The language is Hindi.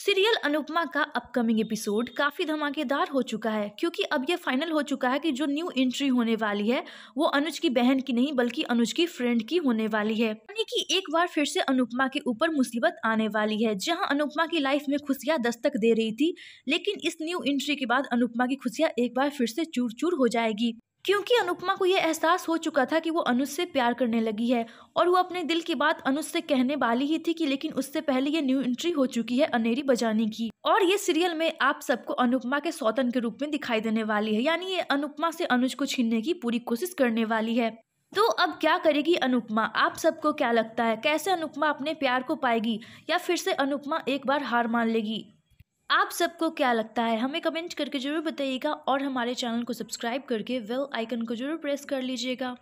सीरियल अनुपमा का अपकमिंग एपिसोड काफ़ी धमाकेदार हो चुका है क्योंकि अब यह फाइनल हो चुका है कि जो न्यू एंट्री होने वाली है वो अनुज की बहन की नहीं बल्कि अनुज की फ्रेंड की होने वाली है यानी कि एक बार फिर से अनुपमा के ऊपर मुसीबत आने वाली है जहां अनुपमा की लाइफ में खुशियाँ दस्तक दे रही थी लेकिन इस न्यू एंट्री के बाद अनुपमा की खुशियाँ एक बार फिर से चूर चूर हो जाएगी क्योंकि अनुपमा को यह एहसास हो चुका था कि वो अनुज से प्यार करने लगी है और वो अपने दिल की बात अनुज से कहने वाली ही थी कि लेकिन उससे पहले ये न्यू एंट्री हो चुकी है अनेरी बजाने की और ये सीरियल में आप सबको अनुपमा के सौतन के रूप में दिखाई देने वाली है यानी ये अनुपमा से अनुज को छीनने की पूरी कोशिश करने वाली है तो अब क्या करेगी अनुपमा आप सबको क्या लगता है कैसे अनुपमा अपने प्यार को पाएगी या फिर से अनुपमा एक बार हार मान लेगी आप सबको क्या लगता है हमें कमेंट करके ज़रूर बताइएगा और हमारे चैनल को सब्सक्राइब करके वेल आइकन को ज़रूर प्रेस कर लीजिएगा